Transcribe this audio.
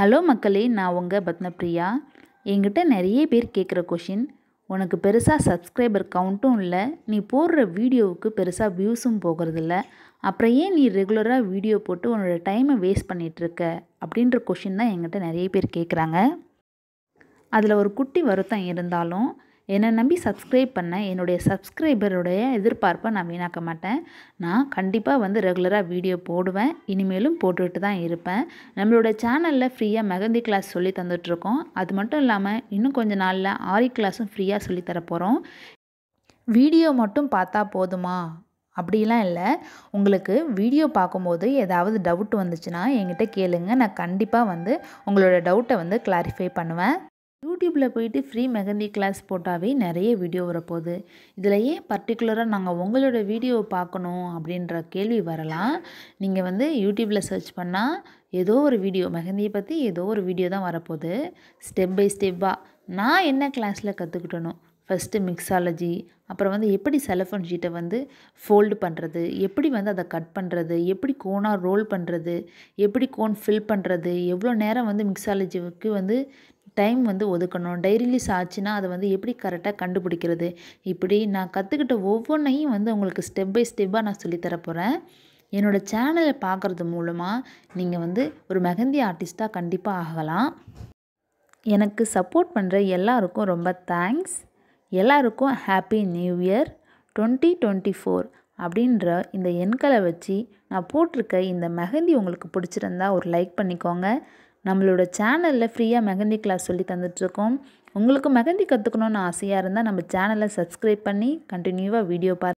hello மக்களே நான் உங்கள் பத்மப்ரியா என்கிட்ட நிறைய பேர் கேட்குற கொஷின் உனக்கு பெருசாக சப்ஸ்கிரைபர் கவுண்ட்டும் இல்லை நீ போடுற வீடியோவுக்கு பெருசாக வியூஸும் போகிறதில்ல அப்புறம் ஏன் நீ ரெகுலராக வீடியோ போட்டு உன்னோட டைமை வேஸ்ட் பண்ணிகிட்ருக்க அப்படின்ற கொஷின் தான் என்கிட்ட நிறைய பேர் கேட்குறாங்க அதில் ஒரு குட்டி வருத்தம் இருந்தாலும் என்னை நம்பி சப்ஸ்கிரைப் பண்ண என்னுடைய சப்ஸ்கிரைபருடைய எதிர்பார்ப்பை நான் வீணாக்க மாட்டேன் நான் கண்டிப்பாக வந்து ரெகுலராக வீடியோ போடுவேன் இனிமேலும் போட்டுக்கிட்டு தான் இருப்பேன் நம்மளோட சேனலில் ஃப்ரீயாக மெகந்தி கிளாஸ் சொல்லி தந்துட்டுருக்கோம் அது மட்டும் இல்லாமல் இன்னும் கொஞ்சம் நாளில் ஆரி கிளாஸும் ஃப்ரீயாக சொல்லித்தரப்போகிறோம் வீடியோ மட்டும் பார்த்தா போதுமா அப்படிலாம் இல்லை உங்களுக்கு வீடியோ பார்க்கும்போது ஏதாவது டவுட் வந்துச்சுன்னா என்கிட்ட கேளுங்க நான் கண்டிப்பாக வந்து உங்களோட டவுட்டை வந்து கிளாரிஃபை பண்ணுவேன் யூடியூப்பில் போயிட்டு ஃப்ரீ மெகந்தி கிளாஸ் போட்டாவே நிறைய வீடியோ வரப்போகுது இதில் ஏன் பர்டிகுலராக நாங்கள் உங்களோட வீடியோவை பார்க்கணும் அப்படின்ற கேள்வி வரலாம் நீங்கள் வந்து யூடியூப்பில் சர்ச் பண்ணால் ஏதோ ஒரு வீடியோ மெஹந்தியை பற்றி ஏதோ ஒரு வீடியோ தான் வரப்போகுது ஸ்டெப் பை ஸ்டெப்பாக நான் என்ன கிளாஸில் கற்றுக்கிட்டணும் ஃபஸ்ட்டு மிக்ஸாலஜி அப்புறம் வந்து எப்படி செலஃபோன் ஷீட்டை வந்து ஃபோல்டு பண்ணுறது எப்படி வந்து அதை கட் பண்ணுறது எப்படி கோனாக ரோல் பண்ணுறது எப்படி கோன் ஃபில் பண்ணுறது எவ்வளோ நேரம் வந்து மிக்ஸாலஜிக்கு வந்து டைம் வந்து ஒதுக்கணும் டைரிலீஸ் ஆச்சுன்னா அதை வந்து எப்படி கரெக்டாக கண்டுபிடிக்கிறது இப்படி நான் கற்றுக்கிட்ட ஒவ்வொன்றையும் வந்து உங்களுக்கு ஸ்டெப் பை ஸ்டெப்பாக நான் சொல்லித்தர போகிறேன் என்னோடய சேனலை பார்க்குறது மூலமாக நீங்கள் வந்து ஒரு மெஹந்தி ஆர்டிஸ்ட்டாக கண்டிப்பாக ஆகலாம் எனக்கு சப்போர்ட் பண்ணுற எல்லாருக்கும் ரொம்ப தேங்க்ஸ் எல்லாருக்கும் happy new year twenty twenty four அப்படின்ற இந்த எண்களை வச்சு நான் போட்டிருக்க இந்த மெஹந்தி உங்களுக்கு பிடிச்சிருந்தா ஒரு லைக் பண்ணிக்கோங்க நம்மளோட சேனலில் ஃப்ரீயாக மெஹந்தி கிளாஸ் சொல்லி தந்துட்டுருக்கோம் உங்களுக்கு மெஹந்தி கற்றுக்கணுன்னு ஆசையாக இருந்தால் நம்ம சேனலை சப்ஸ்கிரைப் பண்ணி கண்டினியூவாக வீடியோ பார்த்து